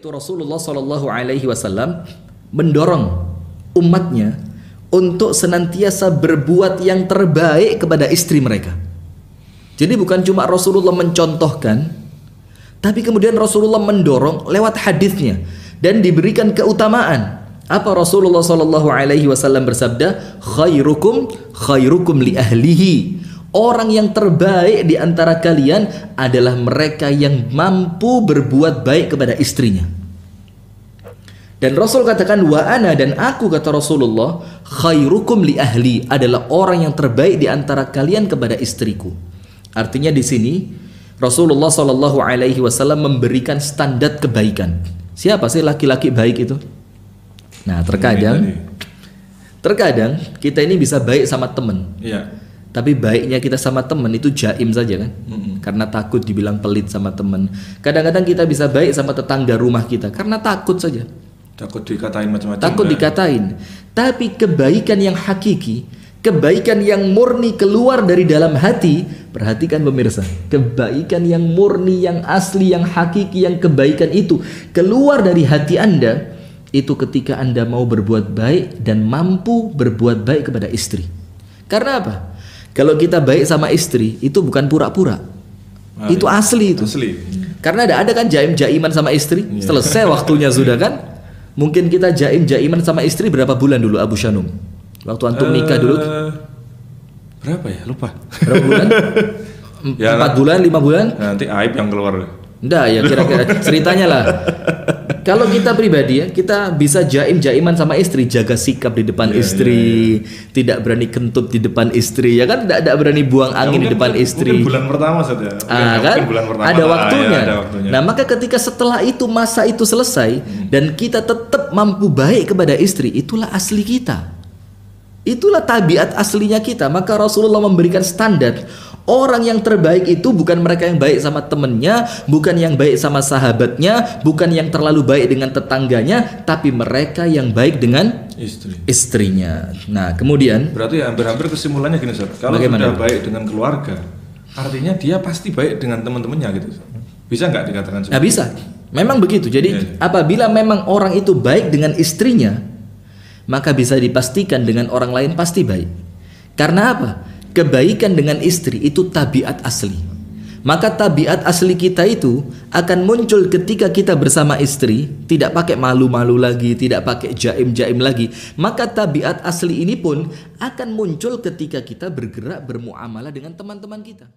yaitu Rasulullah Shallallahu Alaihi Wasallam mendorong umatnya untuk senantiasa berbuat yang terbaik kepada istri mereka. Jadi bukan cuma Rasulullah mencontohkan, tapi kemudian Rasulullah mendorong lewat hadisnya dan diberikan keutamaan. Apa Rasulullah Shallallahu Alaihi Wasallam bersabda, khairukum khairukum li ahlihi Orang yang terbaik di antara kalian adalah mereka yang mampu berbuat baik kepada istrinya. Dan Rasul katakan wa ana dan aku kata Rasulullah khairukum li ahli adalah orang yang terbaik di antara kalian kepada istriku. Artinya di sini Rasulullah Shallallahu Alaihi Wasallam memberikan standar kebaikan. Siapa sih laki-laki baik itu? Nah terkadang, terkadang kita ini bisa baik sama teman. Iya tapi baiknya kita sama temen itu jaim saja kan mm-hmm. karena takut dibilang pelit sama temen kadang-kadang kita bisa baik sama tetangga rumah kita karena takut saja takut dikatain macam-macam takut ya. dikatain tapi kebaikan yang hakiki kebaikan yang murni keluar dari dalam hati perhatikan pemirsa kebaikan yang murni yang asli yang hakiki yang kebaikan itu keluar dari hati anda itu ketika anda mau berbuat baik dan mampu berbuat baik kepada istri karena apa kalau kita baik sama istri itu bukan pura-pura. Ah, itu iya. asli itu. Asli. Karena ada ada kan jaim jaiman sama istri, yeah. selesai waktunya sudah iya. kan? Mungkin kita jaim jaiman sama istri berapa bulan dulu Abu Shanum? Waktu antum eh, nikah dulu? berapa ya? Lupa. Berapa bulan? Ya Empat ya, bulan, lima bulan? Nanti aib yang keluar. Enggak ya kira-kira ceritanya lah. Kalau kita pribadi ya, kita bisa jaim-jaiman sama istri, jaga sikap di depan yeah, iya, istri, yeah. tidak berani kentut di depan istri, ya kan tidak tidak berani buang angin mungkin, di kan depan mungkin, istri. Ya? Ah, kan? Mungkin bulan pertama saja. Ah, ya, kan? bulan pertama. Ada waktunya. ya, ada waktunya. Nah, maka ketika setelah itu masa itu selesai hmm. dan kita tetap mampu baik kepada istri, itulah asli kita. Itulah tabiat aslinya kita. Maka Rasulullah memberikan standar Orang yang terbaik itu bukan mereka yang baik sama temennya, bukan yang baik sama sahabatnya, bukan yang terlalu baik dengan tetangganya, tapi mereka yang baik dengan Istri. istrinya. Nah, kemudian berarti ya hampir-hampir kesimpulannya gini, Sir. Kalau bagaimana? sudah baik dengan keluarga, artinya dia pasti baik dengan teman-temannya gitu. Bisa nggak dikatakan Nah, bisa. Memang begitu. Jadi ya, ya. apabila memang orang itu baik dengan istrinya, maka bisa dipastikan dengan orang lain pasti baik. Karena apa? Kebaikan dengan istri itu tabiat asli. Maka tabiat asli kita itu akan muncul ketika kita bersama istri, tidak pakai malu-malu lagi, tidak pakai jaim-jaim lagi. Maka tabiat asli ini pun akan muncul ketika kita bergerak bermuamalah dengan teman-teman kita.